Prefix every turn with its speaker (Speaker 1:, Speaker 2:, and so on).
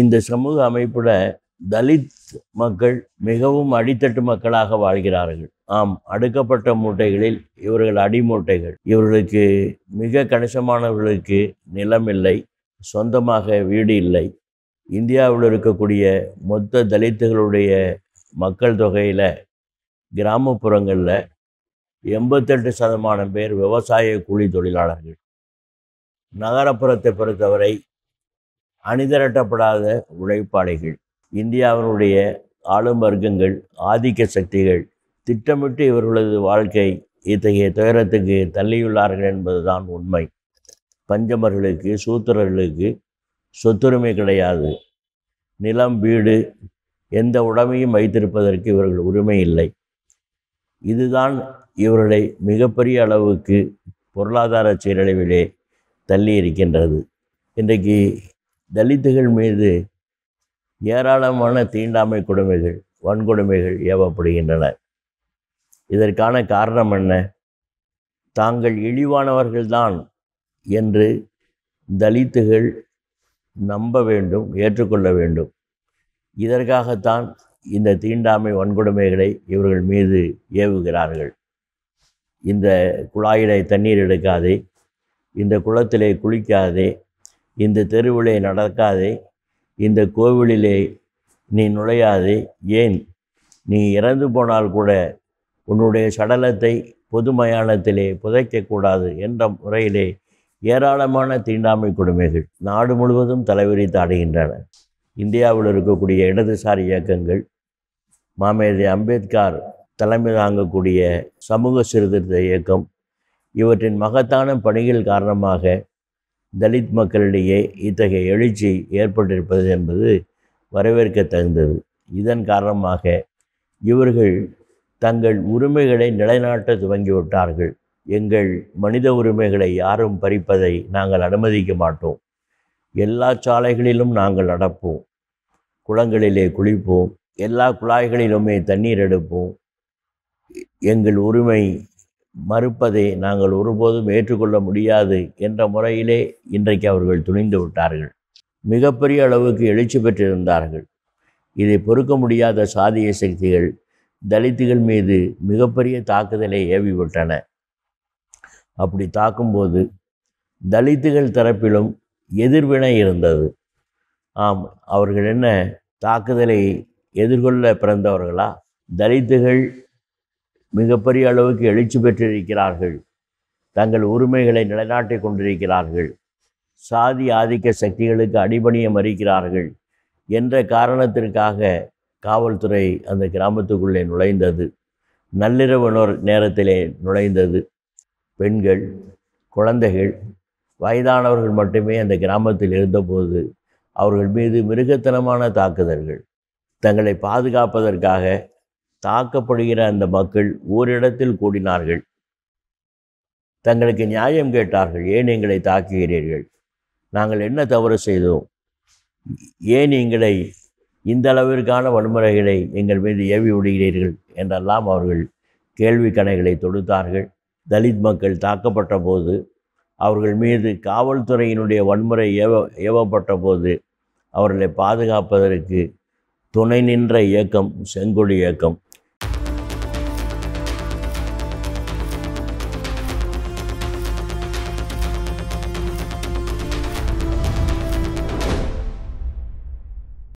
Speaker 1: இந்த சமூக அமைப்பில் தலித் மக்கள் மிகவும் அடித்தட்டு மக்களாக வாழ்கிறார்கள் ஆம் அடுக்கப்பட்ட மூட்டைகளில் இவர்கள் அடிமூட்டைகள் இவர்களுக்கு மிக கணிசமானவர்களுக்கு நிலம் இல்லை சொந்தமாக வீடு இல்லை இந்தியாவில் இருக்கக்கூடிய மொத்த தலித்துகளுடைய மக்கள் தொகையில் கிராமப்புறங்களில் எண்பத்தெட்டு சதமானம் பேர் விவசாய கூலி தொழிலாளர்கள் நகரப்புறத்தை பொறுத்தவரை அணிதிரட்டப்படாத உழைப்பாளிகள் இந்தியாவினுடைய ஆளும் வர்க்கங்கள் ஆதிக்க சக்திகள் திட்டமிட்டு இவர்களது வாழ்க்கை இத்தகைய துயரத்துக்கு தள்ளியுள்ளார்கள் என்பதுதான் உண்மை பஞ்சமர்களுக்கு சூத்திரர்களுக்கு சொத்துரிமை கிடையாது நிலம் வீடு எந்த உடமையும் வைத்திருப்பதற்கு இவர்கள் உரிமை இல்லை இதுதான் இவர்களை மிகப்பெரிய அளவுக்கு பொருளாதார சீரழிவிலே தள்ளி இருக்கின்றது இன்றைக்கு தலித்துகள் மீது ஏராளமான தீண்டாமை கொடுமைகள் வன்கொடுமைகள் ஏவப்படுகின்றன இதற்கான காரணம் என்ன தாங்கள் இழிவானவர்கள்தான் என்று தலித்துகள் நம்ப வேண்டும் ஏற்றுக்கொள்ள வேண்டும் இதற்காகத்தான் இந்த தீண்டாமை வன்கொடுமைகளை இவர்கள் மீது ஏவுகிறார்கள் இந்த குழாயிலே தண்ணீர் எடுக்காதே இந்த குளத்திலே குளிக்காதே இந்த தெருவிலே நடக்காதே இந்த கோவிலிலே நீ நுழையாதே ஏன் நீ இறந்து போனால் கூட உன்னுடைய சடலத்தை பொது மயானத்திலே புதைக்கக்கூடாது என்ற முறையிலே ஏராளமான தீண்டாமை கொடுமைகள் நாடு முழுவதும் தலைவிரித்து அடைகின்றன இந்தியாவில் இருக்கக்கூடிய இடதுசாரி இயக்கங்கள் மாமேதை அம்பேத்கர் தலைமை தாங்கக்கூடிய சமூக சீர்திருத்த இயக்கம் இவற்றின் மகத்தான பணிகள் காரணமாக தலித் மக்களிடையே இத்தகைய எழுச்சி ஏற்பட்டிருப்பது என்பது வரவேற்க தகுந்தது இதன் காரணமாக இவர்கள் தங்கள் உரிமைகளை நிலைநாட்ட துவங்கிவிட்டார்கள் எங்கள் மனித உரிமைகளை யாரும் பறிப்பதை நாங்கள் அனுமதிக்க மாட்டோம் எல்லா சாலைகளிலும் நாங்கள் நடப்போம் குளங்களிலே குளிப்போம் எல்லா குழாய்களிலுமே தண்ணீர் எடுப்போம் எங்கள் உரிமை மறுப்பதை நாங்கள் ஒருபோதும் ஏற்றுக்கொள்ள முடியாது என்ற முறையிலே இன்றைக்கு அவர்கள் துணிந்து விட்டார்கள் மிகப்பெரிய அளவுக்கு எழுச்சி பெற்றிருந்தார்கள் இதை பொறுக்க முடியாத சாதிய சக்திகள் தலித்துகள் மீது மிகப்பெரிய தாக்குதலை ஏவிவிட்டன அப்படி தாக்கும்போது தலித்துகள் தரப்பிலும் எதிர்வினை இருந்தது ஆம் அவர்கள் என்ன தாக்குதலை எதிர்கொள்ள பிறந்தவர்களா தலித்துகள் மிகப்பெரிய அளவுக்கு எழுச்சி பெற்றிருக்கிறார்கள் தங்கள் உரிமைகளை நிலைநாட்டி கொண்டிருக்கிறார்கள் சாதி ஆதிக்க சக்திகளுக்கு அடிபணிய மறிக்கிறார்கள் என்ற காரணத்திற்காக காவல்துறை அந்த கிராமத்துக்குள்ளே நுழைந்தது நள்ளிரவு நேரத்திலே நுழைந்தது பெண்கள் குழந்தைகள் வயதானவர்கள் மட்டுமே அந்த கிராமத்தில் இருந்தபோது அவர்கள் மீது மிருகத்தனமான தாக்குதல்கள் தங்களை பாதுகாப்பதற்காக தாக்கப்படுகிற அந்த மக்கள் ஓரிடத்தில் கூடினார்கள் தங்களுக்கு நியாயம் கேட்டார்கள் ஏன் எங்களை தாக்குகிறீர்கள் நாங்கள் என்ன தவறு செய்தோம் ஏன் எங்களை இந்த அளவிற்கான வன்முறைகளை எங்கள் மீது ஏவி விடுகிறீர்கள் என்றெல்லாம் அவர்கள் கேள்வி கணைகளை தொடுத்தார்கள் தலித் மக்கள் தாக்கப்பட்ட போது அவர்கள் மீது காவல்துறையினுடைய வன்முறை ஏவ ஏவப்பட்ட போது அவர்களை பாதுகாப்பதற்கு துணை நின்ற இயக்கம் செங்கொடி இயக்கம்